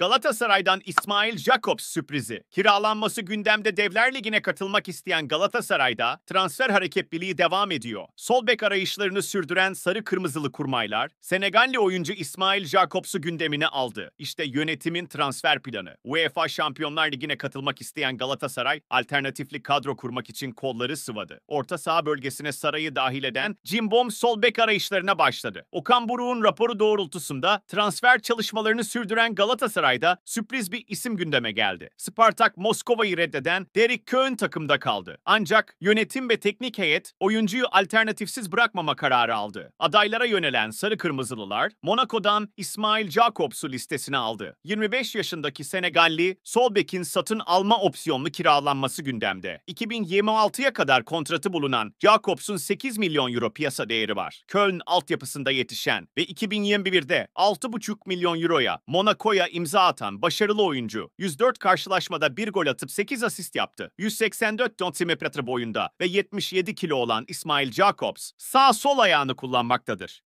Galatasaray'dan İsmail Jakobs sürprizi. Kiralanması gündemde Devler Ligi'ne katılmak isteyen Galatasaray'da transfer hareketliliği devam ediyor. Sol bek arayışlarını sürdüren sarı kırmızılı kurmaylar Senegalli oyuncu İsmail Jakobs'u gündemine aldı. İşte yönetimin transfer planı. UEFA Şampiyonlar Ligi'ne katılmak isteyen Galatasaray alternatifli kadro kurmak için kolları sıvadı. Orta saha bölgesine sarayı dahil eden Cimbom sol bek arayışlarına başladı. Okan Buruk'un raporu doğrultusunda transfer çalışmalarını sürdüren Galatasaray ayda sürpriz bir isim gündeme geldi. Spartak Moskova'yı reddeden Derek Köhn takımda kaldı. Ancak yönetim ve teknik heyet oyuncuyu alternatifsiz bırakmama kararı aldı. Adaylara yönelen Sarı Kırmızılılar Monaco'dan İsmail Jacobs'u listesine aldı. 25 yaşındaki Senegalli sol bekin satın alma opsiyonlu kiralanması gündemde. 2026'ya kadar kontratı bulunan Jacobs'un 8 milyon euro piyasa değeri var. Köln altyapısında yetişen ve 2021'de 6,5 milyon euroya Monaco'ya imza imza atan başarılı oyuncu 104 karşılaşmada 1 gol atıp 8 asist yaptı. 184 cm boyunda ve 77 kilo olan İsmail Jacobs sağ sol ayağını kullanmaktadır.